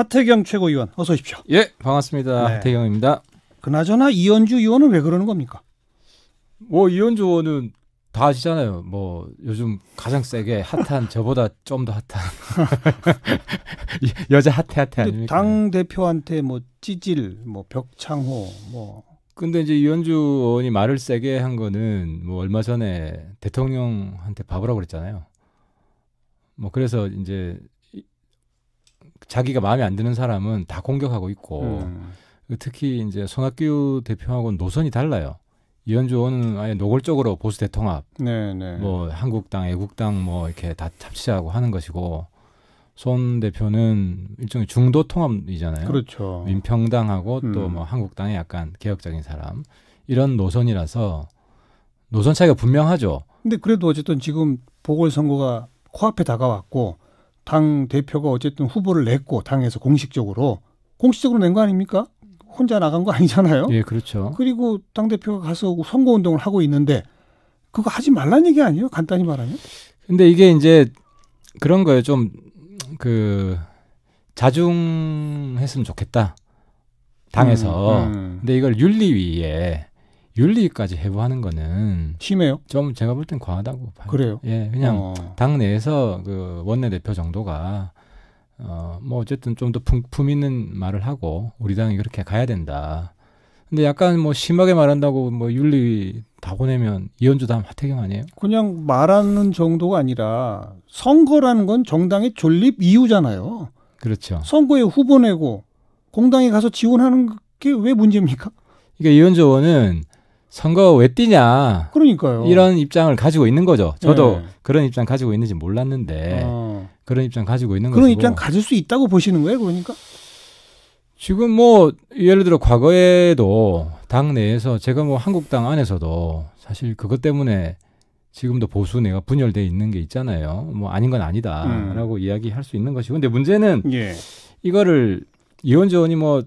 하태경 최고위원 어서 오십시오. 예, 반갑습니다. 네. 하태경입니다. 그나저나 이현주 의원은 왜 그러는 겁니까? 뭐 이현주 의원은 다 아시잖아요. 뭐 요즘 가장 세게 핫한 저보다 좀 더 핫한 여자 핫해 핫해 아닙니까? 당 대표한테 뭐 찌질, 뭐 벽창호, 뭐 근데 이제 이현주 의원이 말을 세게 한 거는 뭐 얼마 전에 대통령한테 바보라고 그랬잖아요. 뭐 그래서 이제 자기가 마음에 안 드는 사람은 다 공격하고 있고 음. 특히 이제 손학규 대표하고 노선이 달라요. 이현주 의원은 아예 노골적으로 보수 대통합, 네네. 네. 뭐 한국당, 애국당 뭐 이렇게 다 잡치자고 하는 것이고 손 대표는 일종의 중도 통합이잖아요. 그렇죠. 민평당하고 음. 또뭐 한국당의 약간 개혁적인 사람 이런 노선이라서 노선 차이가 분명하죠. 근데 그래도 어쨌든 지금 보궐선거가 코앞에 다가왔고 당 대표가 어쨌든 후보를 냈고 당에서 공식적으로 공식적으로 낸 거 아닙니까? 혼자 나간 거 아니잖아요. 예, 그렇죠. 그리고 당 대표가 가서 선거 운동을 하고 있는데 그거 하지 말란 얘기 아니에요? 간단히 말하면. 근데 이게 이제 그런 거예요. 좀그 자중했으면 좋겠다. 당에서. 음, 음. 근데 이걸 윤리위에 윤리까지 해부하는 거는 심해요? 좀 제가 볼 땐 과하다고 봐요. 그래요? 예, 그냥 어. 당 내에서 그 원내 대표 정도가 어 뭐 어쨌든 좀 더 품 있는 말을 하고 우리 당이 그렇게 가야 된다. 근데 약간 뭐 심하게 말한다고 뭐 윤리 다 보내면 이현주 다음 하태경 아니에요? 그냥 말하는 정도가 아니라 선거라는 건 정당의 존립 이유잖아요. 그렇죠. 선거에 후보 내고 공당에 가서 지원하는 게 왜 문제입니까? 그러니까 이현주 의원은 선거 왜 뛰냐. 그러니까요. 이런 입장을 가지고 있는 거죠. 저도 네. 그런 입장 가지고 있는지 몰랐는데 어. 그런 입장 가지고 있는 거죠. 그런 것이고. 입장 가질 수 있다고 보시는 거예요, 그러니까? 지금 뭐 예를 들어 과거에도 당 내에서 제가 뭐 한국당 안에서도 사실 그것 때문에 지금도 보수 내가 분열돼 있는 게 있잖아요. 뭐 아닌 건 아니다라고 음. 이야기할 수 있는 것이고 근데 문제는 예. 이거를 이원조원이뭐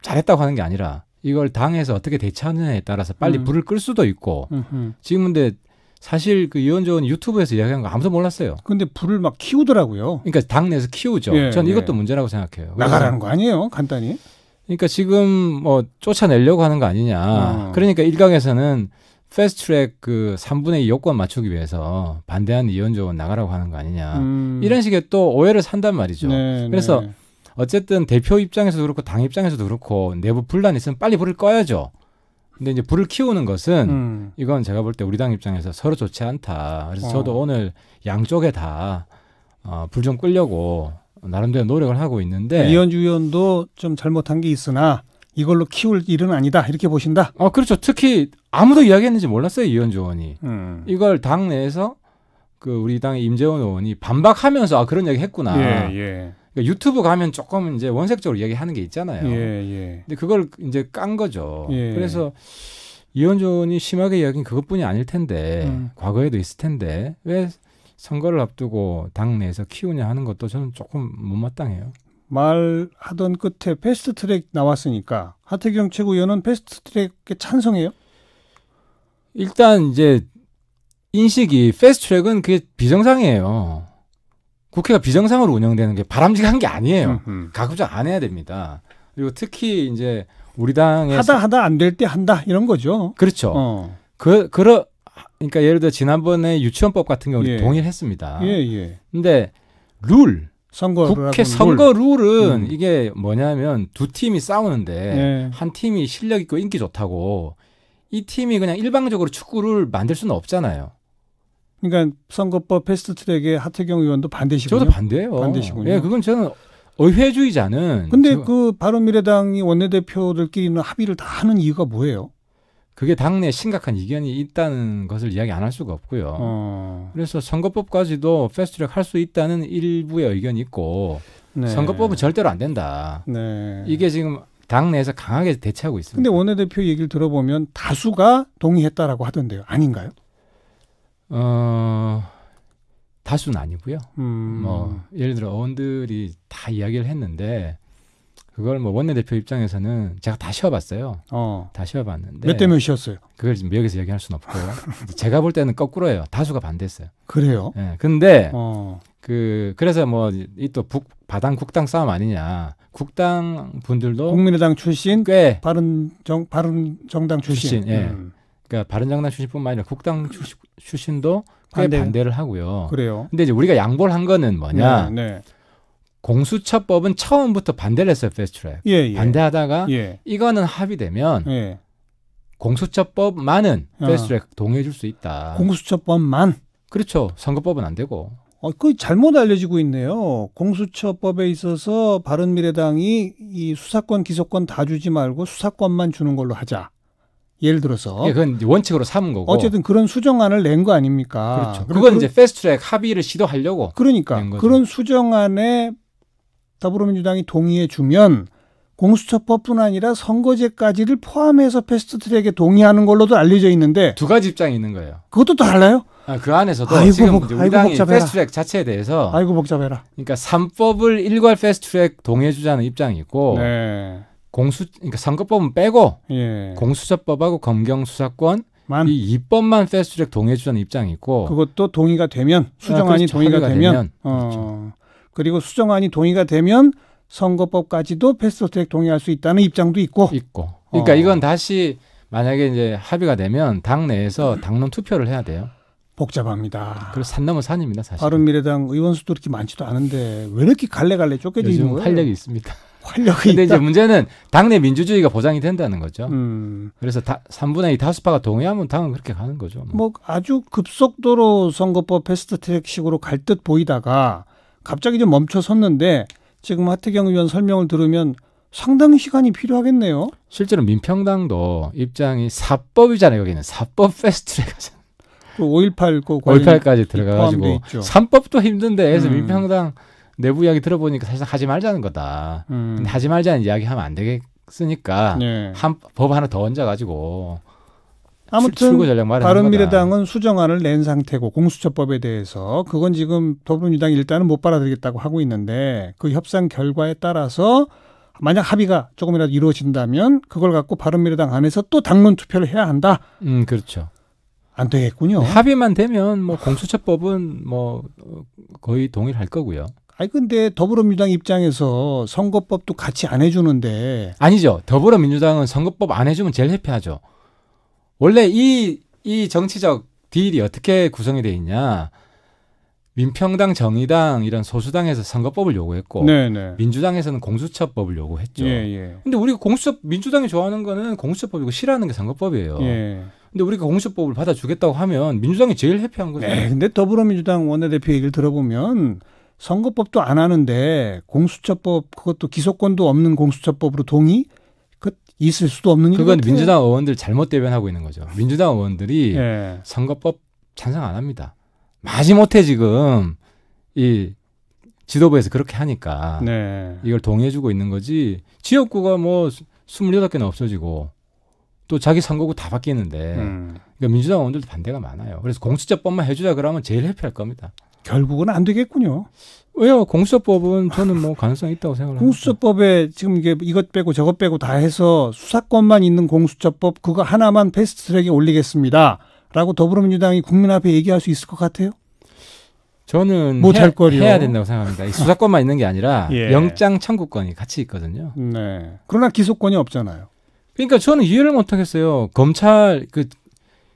잘했다고 하는 게 아니라 이걸 당에서 어떻게 대처하느냐에 따라서 빨리 음. 불을 끌 수도 있고 음흠. 지금 근데 사실 그 이원조원 유튜브에서 이야기한 거 아무도 몰랐어요. 근데 불을 막 키우더라고요. 그러니까 당 내에서 키우죠. 예, 전 이것도 예. 문제라고 생각해요. 나가라는 거 아니에요, 간단히. 그러니까 지금 뭐 쫓아내려고 하는 거 아니냐. 어. 그러니까 일각에서는 패스트트랙 그 3분의 2 요건 맞추기 위해서 반대하는 이원조원 나가라고 하는 거 아니냐. 음. 이런 식의 또 오해를 산단 말이죠. 네, 그래서 네. 어쨌든 대표 입장에서도 그렇고 당 입장에서도 그렇고 내부 분란 있으면 빨리 불을 꺼야죠. 근데 이제 불을 키우는 것은 음. 이건 제가 볼 때 우리 당 입장에서 서로 좋지 않다. 그래서 어. 저도 오늘 양쪽에 다 어, 불좀 끌려고 나름대로 노력을 하고 있는데 그러니까 이현주 의원도 좀 잘못한 게 있으나 이걸로 키울 일은 아니다 이렇게 보신다. 어 그렇죠. 특히 아무도 이야기했는지 몰랐어요 이현주 의원이. 음. 이걸 당 내에서 그 우리 당의 임재원 의원이 반박하면서 아 그런 이야기 했구나. 예, 예. 그러니까 유튜브 가면 조금 이제 원색적으로 이야기하는 게 있잖아요. 예, 예. 근데 그걸 이제 깐 거죠. 예. 그래서 이현준이 심하게 이야기한 그것뿐이 아닐 텐데 음. 과거에도 있을 텐데 왜 선거를 앞두고 당 내에서 키우냐 하는 것도 저는 조금 못마땅해요. 말하던 끝에 패스트트랙 나왔으니까 하태경 최고위원은 패스트트랙에 찬성해요? 일단 이제 인식이 패스트트랙은 그게 비정상이에요. 국회가 비정상으로 운영되는 게 바람직한 게 아니에요. 음, 음. 가급적 안 해야 됩니다. 그리고 특히 이제 우리 당에 하다 하다 안 될 때 한다 이런 거죠. 그렇죠. 어. 그 그러 그러니까 예를 들어 지난번에 유치원법 같은 경우 예. 동일했습니다. 예 예. 근데 룰 선거 국회 선거 룰. 은 음. 이게 뭐냐면 두 팀이 싸우는데 예. 한 팀이 실력 있고 인기 좋다고 이 팀이 그냥 일방적으로 축구를 만들 수는 없잖아요. 그러니까 선거법 패스트트랙에 하태경 의원도 반대시군요. 저도 반대예요. 반대시군요. 예, 그건 저는 의회주의자는. 근데 저... 그 바른미래당이 원내대표들끼리는 합의를 다 하는 이유가 뭐예요? 그게 당내 심각한 이견이 있다는 것을 이야기 안 할 수가 없고요. 어. 그래서 선거법까지도 패스트트랙 할 수 있다는 일부의 의견이 있고 네. 선거법은 절대로 안 된다. 네. 이게 지금 당내에서 강하게 대처하고 있습니다. 근데 원내대표 얘기를 들어보면 다수가 동의했다라고 하던데요. 아닌가요? 어, 다수는 아니고요. 음. 뭐 예를 들어 의원들이 다 이야기를 했는데 그걸 뭐 원내대표 입장에서는 제가 다 쉬어봤어요. 어. 다 쉬어봤는데 몇 대몇 쉬었어요? 그걸 지금 여기서 얘기할 수는 없고 제가 볼 때는 거꾸로예요. 다수가 반대했어요. 그래요? 예. 네, 근데 어. 그 그래서 뭐이또 북 바당 국당 싸움 아니냐. 국당 분들도 국민의당 출신 꽤 바른 정 바른 정당 출신, 출신 예. 음. 그러니까 바른정당 출신뿐만 아니라 국당 출신, 도꽤 반대. 반대를 하고요. 그래요. 근데 이제 우리가 양보를 한 거는 뭐냐? 네, 네. 공수처법은 처음부터 반대를 했어요, 패스트트랙. 예, 예. 반대하다가 예. 이거는 합의되면 예. 공수처법만은 패스트트랙 아. 동의해 줄 수 있다. 공수처법만? 그렇죠. 선거법은 안 되고. 어, 그 잘못 알려지고 있네요. 공수처법에 있어서 바른미래당이 이 수사권, 기소권 다 주지 말고 수사권만 주는 걸로 하자. 예를 들어서. 예, 그건 원칙으로 삼은 거고. 어쨌든 그런 수정안을 낸 거 아닙니까? 그렇죠. 그건 그런, 이제 패스트트랙 합의를 시도하려고. 그러니까 그런 수정안에 더불어민주당이 동의해 주면 공수처법뿐 아니라 선거제까지를 포함해서 패스트트랙에 동의하는 걸로도 알려져 있는데 두 가지 입장이 있는 거예요. 그것도 또 달라요? 아, 그 안에서도 아이고, 지금 복, 우리 당이 패스트트랙 자체에 대해서 아이고 복잡해라. 그러니까 3법을 일괄 패스트트랙 동의해 주자는 입장이 있고 네. 공수 그러니까 선거법은 빼고 예. 공수처법하고 검경수사권 만. 이 입법만 패스트 트랙 동의해 주자는 입장이 있고 그것도 동의가 되면 아, 그렇죠. 수정안이 아, 동의가 되면, 되면 어. 그렇죠. 그리고 수정안이 동의가 되면 선거법까지도 패스트 트랙 동의할 수 있다는 입장도 있고 있고 그러니까 어. 이건 다시 만약에 이제 합의가 되면 당 내에서 당론 투표를 해야 돼요. 복잡합니다. 그리고 산 넘어 산입니다, 사실. 바른미래당 의원 수도 그렇게 많지도 않은데 왜 이렇게 갈래갈래 쫓겨지는 거예요? 활력이 있습니다. 활력이 근데 있다. 이제 문제는 당내 민주주의가 보장이 된다는 거죠. 음. 그래서 다, 3분의 2 다수파가 동의하면 당은 그렇게 가는 거죠. 뭐, 뭐 아주 급속도로 선거법 패스트트랙식으로 갈 듯 보이다가 갑자기 좀 멈춰 섰는데 지금 하태경 의원 설명을 들으면 상당히 시간이 필요하겠네요. 실제로 민평당도 입장이 사법이잖아요. 여기는 사법 패스트트랙 하잖아요. 5.18 5.18까지 들어가가지고 삼법도 힘든데 해서 음. 민평당 내부 이야기 들어보니까 사실상 하지 말자는 거다. 음. 근데 하지 말자는 이야기 하면 안 되겠으니까 네. 한법 하나 더 얹어가지고 아무튼 바른미래당은 수정안을 낸 상태고 공수처법에 대해서 그건 지금 더불어민주당 일단은 못 받아들이겠다고 하고 있는데 그 협상 결과에 따라서 만약 합의가 조금이라도 이루어진다면 그걸 갖고 바른미래당 안에서 또 당론 투표를 해야 한다. 음 그렇죠. 안 되겠군요. 합의만 되면 뭐 공수처법은 뭐 거의 동일할 거고요. 아니 근데 더불어민주당 입장에서 선거법도 같이 안 해주는데 아니죠. 더불어민주당은 선거법 안 해주면 제일 회피하죠 원래 이 이 정치적 딜이 어떻게 구성이 돼 있냐? 민평당, 정의당 이런 소수당에서 선거법을 요구했고 네네. 네. 민주당에서는 공수처법을 요구했죠. 예예. 예. 근데 우리가 공수처 민주당이 좋아하는 거는 공수처법이고 싫어하는 게 선거법이에요. 예. 근데 우리가 공수처법을 받아주겠다고 하면 민주당이 제일 회피한 거죠. 네, 근데 더불어민주당 원내대표 얘기를 들어보면 선거법도 안 하는데 공수처법 그것도 기소권도 없는 공수처법으로 동의 그 있을 수도 없는 그건 민주당 의원들 잘못 대변하고 있는 거죠. 민주당 의원들이 예. 선거법 찬성 안 합니다. 마지못해 지금 이 지도부에서 그렇게 하니까 네. 이걸 동의해주고 있는 거지 지역구가 뭐2물개는 없어지고 또 자기 선거구 다 바뀌는데 음. 그러니까 민주당 의원들도 반대가 많아요. 그래서 공수처법만 해주자 그러면 제일 해피할 겁니다. 결국은 안 되겠군요. 왜요? 공수처법은 저는 뭐 가능성이 있다고 생각을 합니다. 공수처법에 지금 이게 이것 빼고 저것 빼고 다 해서 수사권만 있는 공수처법 그거 하나만 패스트트랙에 올리겠습니다. 라고 더불어민주당이 국민 앞에 얘기할 수 있을 것 같아요? 저는 못할 뭐 거리요. 해야 된다고 생각합니다. 수사권만 있는 게 아니라 예. 영장 청구권이 같이 있거든요. 네. 그러나 기소권이 없잖아요. 그러니까 저는 이해를 못 하겠어요. 검찰 그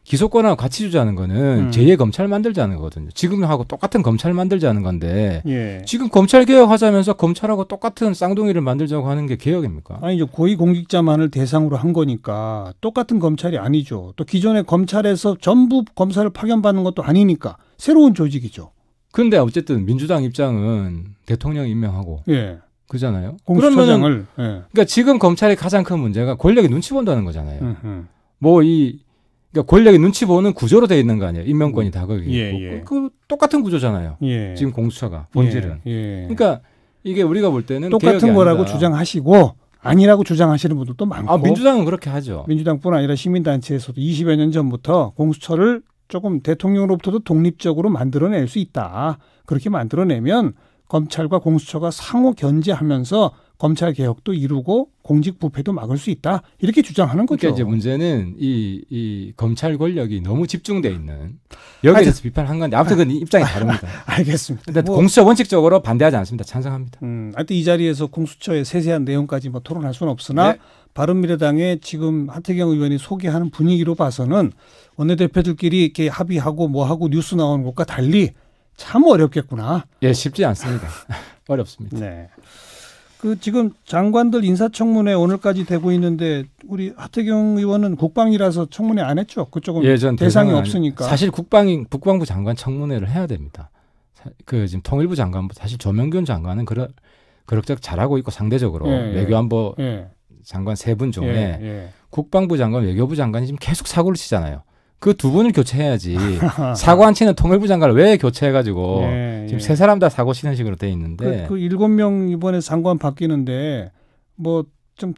기소권하고 같이 주자는 거는 음. 제2의 검찰 만들자는 거거든요. 지금하고 똑같은 검찰 만들자는 건데 예. 지금 검찰 개혁하자면서 검찰하고 똑같은 쌍둥이를 만들자고 하는 게 개혁입니까? 아니 이제 고위공직자만을 대상으로 한 거니까 똑같은 검찰이 아니죠. 또 기존의 검찰에서 전부 검사를 파견받는 것도 아니니까 새로운 조직이죠. 근데 어쨌든 민주당 입장은 대통령 임명하고 예. 그잖아요. 그러면은 예. 그러니까 지금 검찰의 가장 큰 문제가 권력이 눈치 본다는 거잖아요. 뭐이 그러니까 권력이 눈치 보는 구조로 되어 있는 거 아니에요. 인명권이 음. 다 거기 예, 있고 예. 그 똑같은 구조잖아요. 예. 지금 공수처가 본질은. 예, 예. 그러니까 이게 우리가 볼 때는 똑같은 거라고 아니다. 주장하시고 아니라고 주장하시는 분들도 많고. 아, 민주당은 그렇게 하죠. 민주당뿐 아니라 시민단체에서도 20여 년 전부터 공수처를 조금 대통령으로부터도 독립적으로 만들어낼 수 있다. 그렇게 만들어내면 검찰과 공수처가 상호 견제하면서 검찰 개혁도 이루고 공직 부패도 막을 수 있다 이렇게 주장하는 거죠. 그러니까 이제 문제는 이, 이 검찰 권력이 너무 집중돼 있는 아, 여기에 대해서 비판한 건데 아무튼 그 입장이 아, 다릅니다. 알겠습니다. 근데 뭐, 공수처 원칙적으로 반대하지 않습니다. 찬성합니다. 음, 하여튼 이 자리에서 공수처의 세세한 내용까지 뭐 토론할 수는 없으나 네. 바른미래당의 지금 하태경 의원이 소개하는 분위기로 봐서는 원내대표들끼리 이렇게 합의하고 뭐하고 뉴스 나오는 것과 달리 참 어렵겠구나. 예, 쉽지 않습니다. 어렵습니다. 네. 그 지금 장관들 인사청문회 오늘까지 되고 있는데 우리 하태경 의원은 국방이라서 청문회 안 했죠. 그쪽은 예, 전 대상이 없으니까. 아니, 사실 국방인 국방부 장관 청문회를 해야 됩니다. 그 지금 통일부 장관 사실 조명균 장관은 그런 그럭저럭 잘하고 있고 상대적으로 예, 예. 외교안보 예. 장관 세 분 중에 예, 예, 국방부 장관 외교부 장관이 지금 계속 사고를 치잖아요. 그두 분을 교체해야지. 사고한 치는 통일부 장관을 왜 교체해가지고 예, 지금 예. 세 사람 다 사고 치는 식으로 돼 있는데 그, 그 일곱 명 이번에 장관 바뀌는데 뭐 좀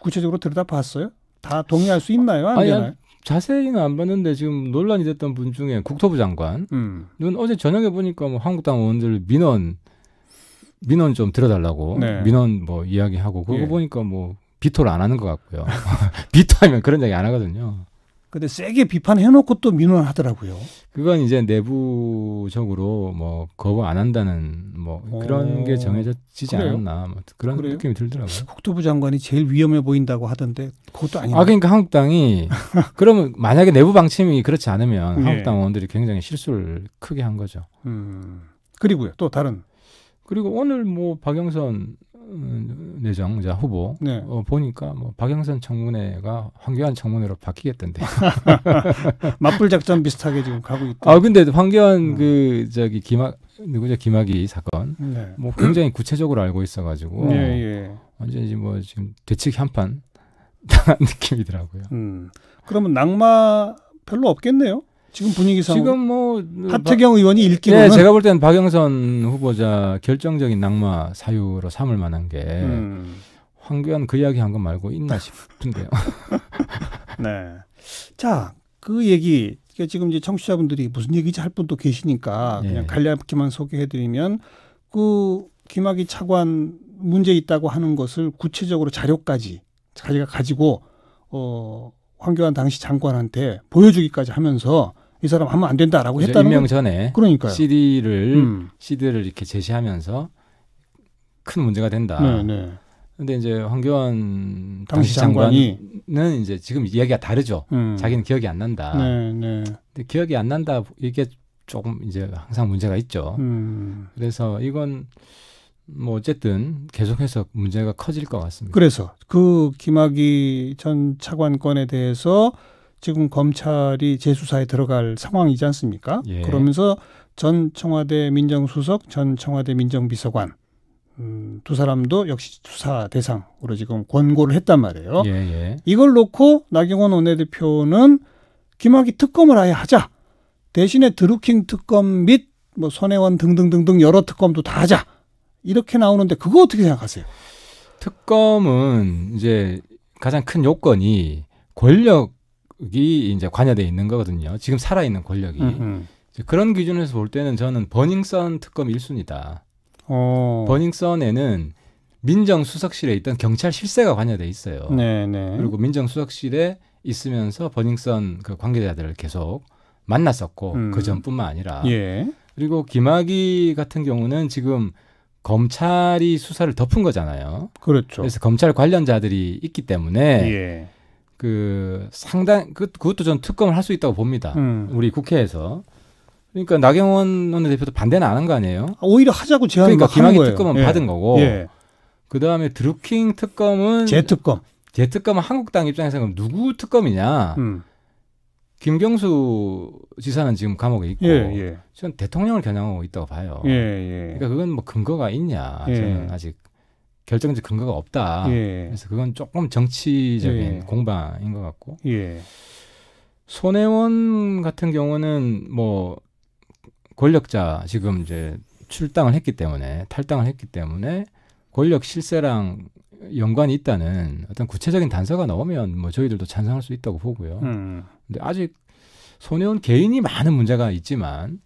구체적으로 들여다봤어요? 다 동의할 수 있나요? 안 아니, 아, 되나요? 자세히는 안 봤는데 지금 논란이 됐던 분 중에 국토부 장관. 음. 눈 어제 저녁에 보니까 뭐 한국당 의원들 민원 민원 좀 들어달라고 네. 민원 뭐 이야기하고 그거 예. 보니까 뭐 비토를 안 하는 것 같고요. 비토하면 그런 얘기 안 하거든요. 근데 세게 비판해놓고 또 민원하더라고요. 그건 이제 내부적으로 뭐 거부 안 한다는 뭐 그런 오, 어. 게 정해지지 그래요? 않았나 뭐 그런 그래요? 느낌이 들더라고요. 국토부 장관이 제일 위험해 보인다고 하던데 그것도 아니에요. 아 그러니까 한국당이 그러면 만약에 내부 방침이 그렇지 않으면 네. 한국당 의원들이 굉장히 실수를 크게 한 거죠. 음, 그리고요 또 다른 그리고 오늘 뭐 박영선 음, 내정자 후보 네. 어, 보니까 뭐 박영선 청문회가 황교안 청문회로 바뀌겠던데 맞불 작전 비슷하게 지금 가고 있다. 아 근데 황교안 어. 그 저기 김학 누구죠 김학이 사건 네. 뭐 굉장히 구체적으로 알고 있어가지고 예, 예. 완전히 뭐 지금 대책 한판 당한 느낌이더라고요. 음. 그러면 낙마 별로 없겠네요. 지금 분위기상 지금 뭐, 뭐 하태경 바, 의원이 읽기로는 네, 제가 볼 때는 박영선 후보자 결정적인 낙마 사유로 삼을 만한 게 음. 황교안 그 이야기 한 것 말고 있나 싶은데요. 네. 자, 그 얘기 지금 이제 청취자분들이 무슨 얘기지할 분도 계시니까 그냥 네. 간략히만 소개해드리면 그 김학의 차관 문제 있다고 하는 것을 구체적으로 자료까지 자기가 가지고 어 황교안 당시 장관한테 보여주기까지 하면서 이 사람 하면 안 된다라고 했다는 임명 전에 그러니까 CD를 음. CD를 이렇게 제시하면서 큰 문제가 된다. 네, 네. 근데 이제 황교안 당시 장관이 장관은 이제 지금 이야기가 다르죠. 음. 자기는 기억이 안 난다. 네, 네. 근데 기억이 안 난다 이게 조금 이제 항상 문제가 있죠. 음. 그래서 이건 뭐 어쨌든 계속해서 문제가 커질 것 같습니다. 그래서 그 김학의 전 차관 권에 대해서 지금 검찰이 재수사에 들어갈 상황이지 않습니까? 예. 그러면서 전 청와대 민정수석, 전 청와대 민정비서관 음, 두 사람도 역시 수사 대상으로 지금 권고를 했단 말이에요. 예, 예. 이걸 놓고 나경원 원내대표는 김학의 특검을 아예 하자. 대신에 드루킹 특검 및 뭐손혜원 등등등등 여러 특검도 다 하자. 이렇게 나오는데 그거 어떻게 생각하세요? 특검은 이제 가장 큰 요건이 권력 권력이 이제 관여돼 있는 거거든요. 지금 살아있는 권력이. 음흠. 음. 그런 기준에서 볼 때는 저는 버닝썬 특검 1순위다. 어. 버닝썬에는 민정수석실에 있던 경찰 실세가 관여돼 있어요. 네네. 네. 그리고 민정수석실에 있으면서 버닝썬 그 관계자들을 계속 만났었고 음. 그 전뿐만 아니라 예. 그리고 김학의 같은 경우는 지금 검찰이 수사를 덮은 거잖아요. 그렇죠. 그래서 검찰 관련자들이 있기 때문에 예. 그 상당 그 그것도 전 특검을 할 수 있다고 봅니다. 음. 우리 국회에서 그러니까 나경원 원내대표도 반대는 안 한 거 아니에요? 아, 오히려 하자고 제안을 그러니까 김학의 특검은 예. 받은 거고 예. 그 다음에 드루킹 특검은 재특검 재특검은 한국당 입장에서 그럼 누구 특검이냐? 음. 김경수 지사는 지금 감옥에 있고 예, 예. 전 대통령을 겨냥하고 있다고 봐요. 예, 예, 그러니까 그건 뭐 근거가 있냐 예. 저는 아직 결정적 근거가 없다. 예. 그래서 그건 조금 정치적인 예. 공방인 것 같고. 예. 손혜원 같은 경우는 뭐 권력자 지금 이제 출당을 했기 때문에 탈당을 했기 때문에 권력 실세랑 연관이 있다는 어떤 구체적인 단서가 나오면 뭐 저희들도 찬성할 수 있다고 보고요. 음. 근데 아직 손혜원 개인이 많은 문제가 있지만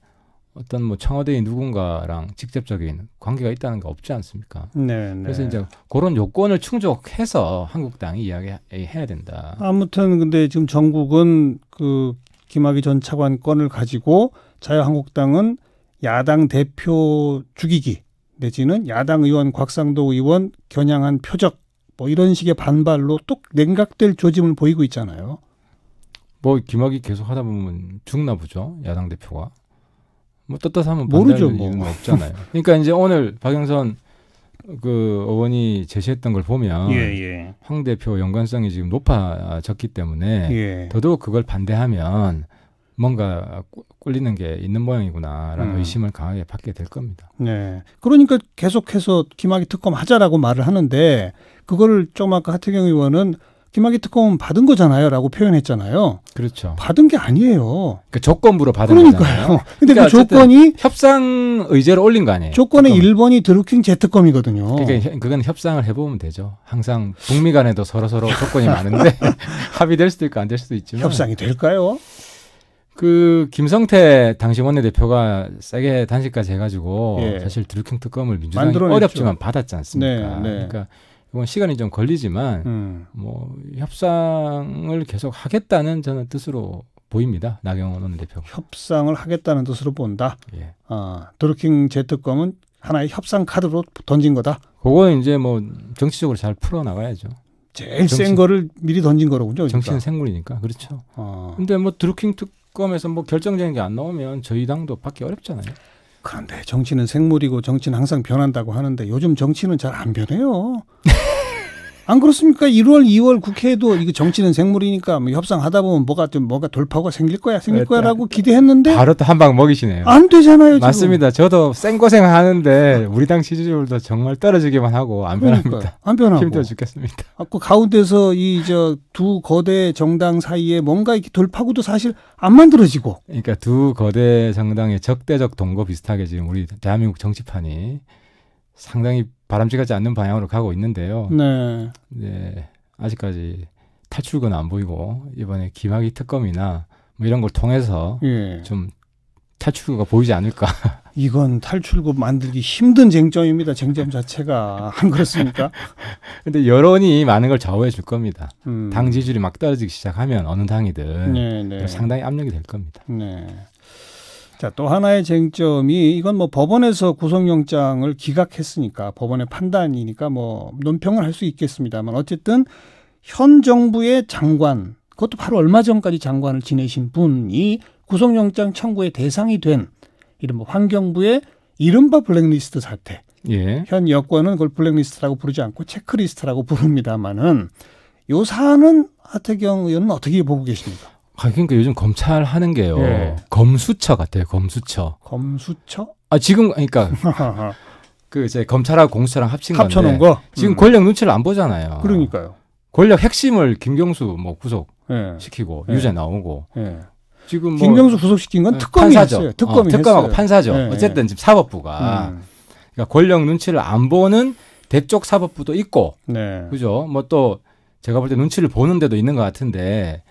어떤 뭐 청와대의 누군가랑 직접적인 관계가 있다는 게 없지 않습니까? 네, 네. 그래서 이제 그런 요건을 충족해서 한국당이 이야기해야 된다. 아무튼 근데 지금 전국은 그 김학의 전 차관 권을 가지고 자유한국당은 야당 대표 죽이기 내지는 야당 의원 곽상도 의원 겨냥한 표적 뭐 이런 식의 반발로 또 냉각될 조짐을 보이고 있잖아요. 뭐 김학이 계속 하다 보면 죽나 보죠 야당 대표가. 뭐 떳떳하면 모르죠 뭐. 이유는 없잖아요. 그러니까 이제 오늘 박영선 그 의원이 제시했던 걸 보면 예, 예. 황 대표 연관성이 지금 높아졌기 때문에 예. 더더욱 그걸 반대하면 뭔가 꿀리는 게 있는 모양이구나라는 음. 의심을 강하게 받게 될 겁니다. 네. 그러니까 계속해서 김학의 특검 하자라고 말을 하는데 그거를 좀 아까 하태경 의원은 김학의 특검 받은 거잖아요. 라고 표현했잖아요. 그렇죠. 받은 게 아니에요. 그러니까 조건부로 받은 그러니까요. 거잖아요. 근데 그 그러니까 그 조건이 협상 의제를 올린 거 아니에요. 조건에 일본이 드루킹 재검이거든요 그러니까 그건 협상을 해보면 되죠. 항상 북미 간에도 서로서로 서로 조건이 많은데 합의될 수도 있고 안 될 수도 있지만 협상이 될까요? 그 김성태 당시 원내대표가 세게 단식까지 해가지고 예. 사실 드루킹 특검을 민주당이 어렵지만 받았지 않습니까? 네, 네. 그러니까 이건 시간이 좀 걸리지만 음. 뭐 협상을 계속 하겠다는 저는 뜻으로 보입니다. 나경원 원내대표. 협상을 하겠다는 뜻으로 본다. 예. 아, 드루킹 재특검은 하나의 협상 카드로 던진 거다. 그거는 이제 뭐 정치적으로 잘 풀어 나가야죠. 제일 정신, 센 거를 미리 던진 거로군요. 그러니까. 정치는 생물이니까 그렇죠. 아. 근데 뭐 드루킹 특검에서 뭐 결정적인 게 안 나오면 저희 당도 받기 어렵잖아요. 그런데 정치는 생물이고 정치는 항상 변한다고 하는데 요즘 정치는 잘 안 변해요. 안 그렇습니까? 1월, 2월 국회에도 이거 정치는 생물이니까 뭐 협상하다 보면 뭐가 좀 뭐가 돌파구가 생길 거야, 생길 그렇죠. 거야라고 기대했는데 바로 또 한 방 먹이시네요. 안 되잖아요. 지금. 맞습니다. 저도 생고생 하는데 우리 당 지지율도 정말 떨어지기만 하고 안그러니까 변합니다. 안 변하고 힘들어 죽겠습니다. 아, 그 가운데서 이 저 두 거대 정당 사이에 뭔가 이렇게 돌파구도 사실 안 만들어지고. 그러니까 두 거대 정당의 적대적 동거 비슷하게 지금 우리 대한민국 정치판이 상당히 바람직하지 않는 방향으로 가고 있는데요. 네. 네. 아직까지 탈출구는 안 보이고 이번에 김학의 특검이나 뭐 이런 걸 통해서 예. 좀 탈출구가 보이지 않을까. 이건 탈출구 만들기 힘든 쟁점입니다. 쟁점 자체가 안 그렇습니까? 근데 여론이 많은 걸 좌우해 줄 겁니다. 음. 당 지지율이 막 떨어지기 시작하면 어느 당이든 네, 네. 상당히 압력이 될 겁니다. 네. 자, 또 하나의 쟁점이 이건 뭐 법원에서 구속영장을 기각했으니까 법원의 판단이니까 뭐 논평을 할 수 있겠습니다만 어쨌든 현 정부의 장관 그것도 바로 얼마 전까지 장관을 지내신 분이 구속영장 청구의 대상이 된 이른바 환경부의 이른바 블랙리스트 사태. 예. 현 여권은 그걸 블랙리스트라고 부르지 않고 체크리스트라고 부릅니다만은 요 사안은 하태경 의원은 어떻게 보고 계십니까? 아, 그러니까 요즘 검찰 하는 게요. 예. 검수처 같아요. 검수처. 검수처? 아 지금 그러니까 그 이제 검찰하고 공수처랑 합친 합쳐놓은 건데 거? 지금 음. 권력 눈치를 안 보잖아요. 그러니까요. 권력 핵심을 김경수 뭐 구속 예. 시키고 예. 유죄 나오고 예. 지금 뭐 김경수 구속시킨 건 특검이 사죠 어, 특검이 어, 특검하고 했어요. 판사죠. 어쨌든 지금 사법부가 음. 그러니까 권력 눈치를 안 보는 대쪽 사법부도 있고, 네. 그죠? 뭐 또 제가 볼 때 눈치를 보는 데도 있는 것 같은데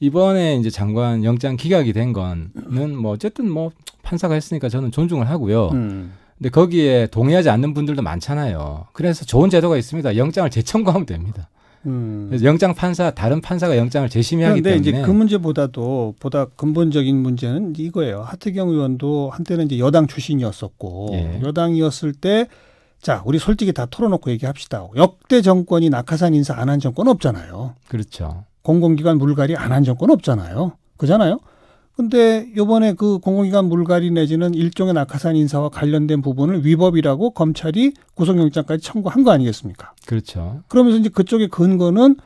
이번에 이제 장관 영장 기각이 된 건은 뭐 어쨌든 뭐 판사가 했으니까 저는 존중을 하고요. 음. 근데 거기에 동의하지 않는 분들도 많잖아요. 그래서 좋은 제도가 있습니다. 영장을 재청구하면 됩니다. 음. 그래서 영장 판사 다른 판사가 영장을 재심의하기 때문에 이제 그 문제보다도 보다 근본적인 문제는 이거예요. 하태경 의원도 한때는 이제 여당 출신이었었고 예. 여당이었을 때 자, 우리 솔직히 다 털어놓고 얘기합시다. 역대 정권이 낙하산 인사 안 한 정권 없잖아요. 그렇죠. 공공기관 물갈이 안 한 정권 없잖아요. 그잖아요. 근데 요번에 그 공공기관 물갈이 내지는 일종의 낙하산 인사와 관련된 부분을 위법이라고 검찰이 구속영장까지 청구한 거 아니겠습니까? 그렇죠. 그러면서 이제 그쪽의 근거는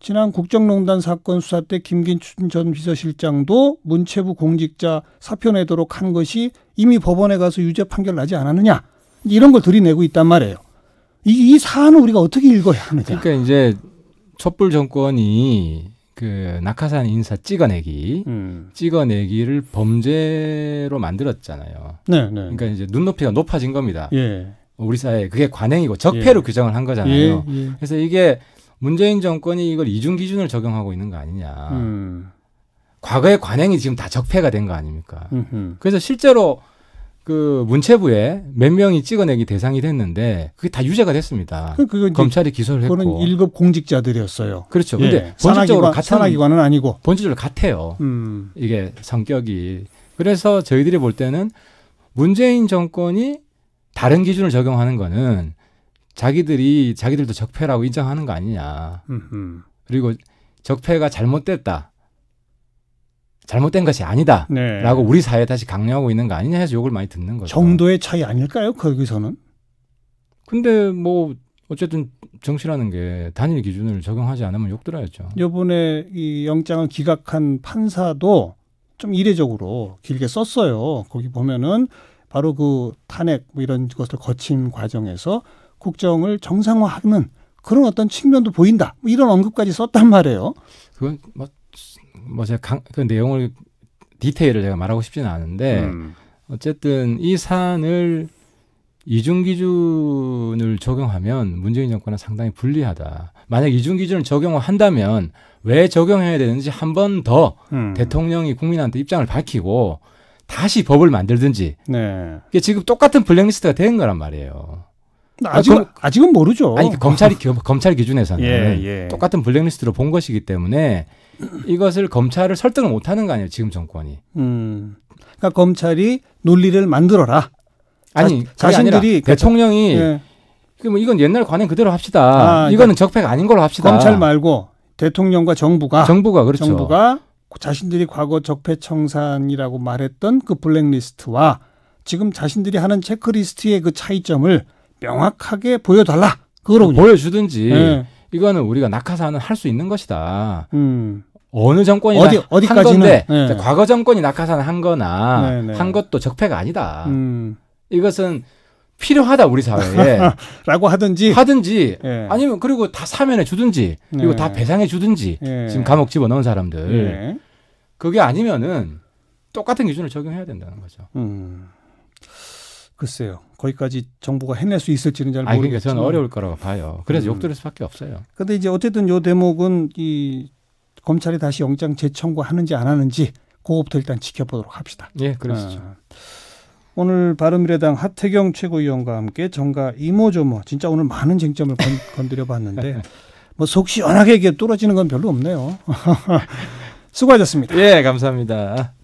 지난 국정농단 사건 수사 때 김기춘 전 비서실장도 문체부 공직자 사표 내도록 한 것이 이미 법원에 가서 유죄 판결 나지 않았느냐 이런 걸 들이내고 있단 말이에요. 이, 이 사안을 우리가 어떻게 읽어야 하느냐. 그러니까 이제 촛불 정권이 그 낙하산 인사 찍어내기, 음. 찍어내기를 범죄로 만들었잖아요. 네, 네. 그러니까 이제 눈높이가 높아진 겁니다. 예. 우리 사회 그게 관행이고 적폐로 예. 규정을 한 거잖아요. 예, 예. 그래서 이게 문재인 정권이 이걸 이중 기준을 적용하고 있는 거 아니냐. 음. 과거의 관행이 지금 다 적폐가 된 거 아닙니까? 음흠. 그래서 실제로 그 문체부에 몇 명이 찍어내기 대상이 됐는데 그게 다 유죄가 됐습니다. 그, 검찰이 기소를 했고 그는 일급 공직자들이었어요. 그렇죠. 예. 근데 본질적으로 같은 기관은 아니고 본질적으로 같아요. 음. 이게 성격이 그래서 저희들이 볼 때는 문재인 정권이 다른 기준을 적용하는 거는 자기들이 자기들도 적폐라고 인정하는 거 아니냐. 음흠. 그리고 적폐가 잘못됐다. 잘못된 것이 아니다라고 네. 우리 사회에 다시 강요하고 있는 거 아니냐 해서 욕을 많이 듣는 거죠. 정도의 차이 아닐까요? 거기서는? 근데 뭐 어쨌든 정치라는 게 단일 기준을 적용하지 않으면 욕 들어야죠. 요번에 이 영장을 기각한 판사도 좀 이례적으로 길게 썼어요. 거기 보면은 바로 그 탄핵 뭐 이런 것을 거친 과정에서 국정을 정상화하는 그런 어떤 측면도 보인다. 뭐 이런 언급까지 썼단 말이에요. 그건 뭐뭐 제가 강, 그 내용을 디테일을 제가 말하고 싶지는 않은데 음. 어쨌든 이 사안을 이중 기준을 적용하면 문재인 정권은 상당히 불리하다. 만약 이중 기준을 적용 한다면 왜 적용해야 되는지 한 번더 음. 대통령이 국민한테 입장을 밝히고 다시 법을 만들든지. 네. 이게 지금 똑같은 블랙리스트가 된 거란 말이에요. 아, 아, 아직은, 아, 아직은 모르죠. 아니, 그 검찰이, 검찰 기준에서는 예, 예. 똑같은 블랙리스트로 본 것이기 때문에 이것을 검찰을 설득을 못 하는 거 아니에요, 지금 정권이. 음. 그러니까 검찰이 논리를 만들어라. 아니, 자, 신들이 그 대통령이 예. 그뭐 이건 옛날 관행 그대로 합시다. 아, 그러니까 이거는 그러니까 적폐가 아닌 걸로 합시다. 검찰 말고 대통령과 정부가 정부가 그렇죠. 정부가 자신들이 과거 적폐 청산이라고 말했던 그 블랙리스트와 지금 자신들이 하는 체크리스트의 그 차이점을 명확하게 보여달라. 그거 보여주든지 예. 이거는 우리가 낙하산은 할 수 있는 것이다. 음. 어느 정권이 어디 어디까지는 건데, 네. 과거 정권이 낙하산 을 한거나 네, 네, 한 것도 적폐가 아니다. 음. 이것은 필요하다 우리 사회에라고 하든지 하든지 예. 아니면 그리고 다 사면해 주든지 그리고 예. 다 배상해 주든지 예. 지금 감옥 집어 넣은 사람들 예. 그게 아니면은 똑같은 기준을 적용해야 된다는 거죠. 음. 글쎄요. 거기까지 정부가 해낼 수 있을지는 잘 모르겠지만 그러니까 저는 어려울 거라고 봐요. 그래서 음. 욕들을 수밖에 없어요. 근데 이제 어쨌든 요 대목은 이 검찰이 다시 영장 재청구하는지 안 하는지 그것부터 일단 지켜보도록 합시다. 예, 그러죠 아. 오늘 바른미래당 하태경 최고위원과 함께 정가 이모저모 진짜 오늘 많은 쟁점을 건, 건드려봤는데 뭐 속 시원하게 이게 뚫어지는 건 별로 없네요. 수고하셨습니다. 예, 감사합니다.